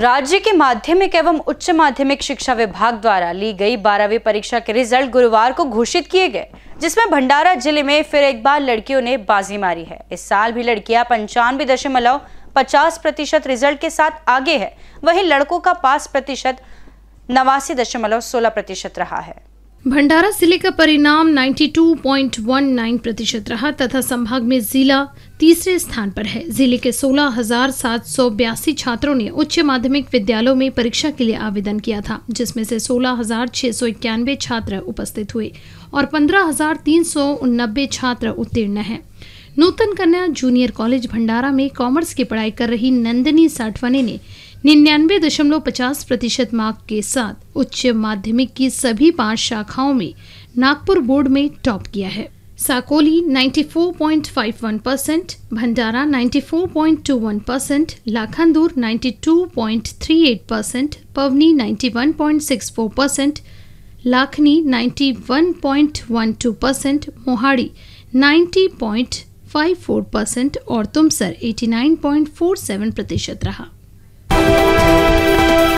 राज्य के माध्यमिक एवं उच्च माध्यमिक शिक्षा विभाग द्वारा ली गई बारहवीं परीक्षा के रिजल्ट गुरुवार को घोषित किए गए जिसमें भंडारा जिले में फिर एक बार लड़कियों ने बाजी मारी है इस साल भी लड़कियां पंचानवे दशमलव पचास प्रतिशत रिजल्ट के साथ आगे है वहीं लड़कों का पास प्रतिशत नवासी दशमलव सोलह प्रतिशत रहा है भंडारा जिले का परिणाम 92.19 प्रतिशत रहा तथा संभाग में जिला तीसरे स्थान पर है जिले के सोलह छात्रों ने उच्च माध्यमिक विद्यालयों में परीक्षा के लिए आवेदन किया था जिसमें से सोलह छात्र उपस्थित हुए और पंद्रह छात्र उत्तीर्ण हैं नूतन कन्या जूनियर कॉलेज भंडारा में कॉमर्स की पढ़ाई कर रही नंदिनी साठवाने ने निन्यानवे दशमलव पचास प्रतिशत मार्क के साथ उच्च माध्यमिक की सभी पांच शाखाओं में नागपुर बोर्ड में टॉप किया है Sakoli 94.51 percent Bhandara 94.21 percent Lakhandur 92.38 percent Pauni 91.64 percent Lakhani 91.12 percent Mohadi 90.54 percent और तुमसर 89.47 प्रतिशत रहा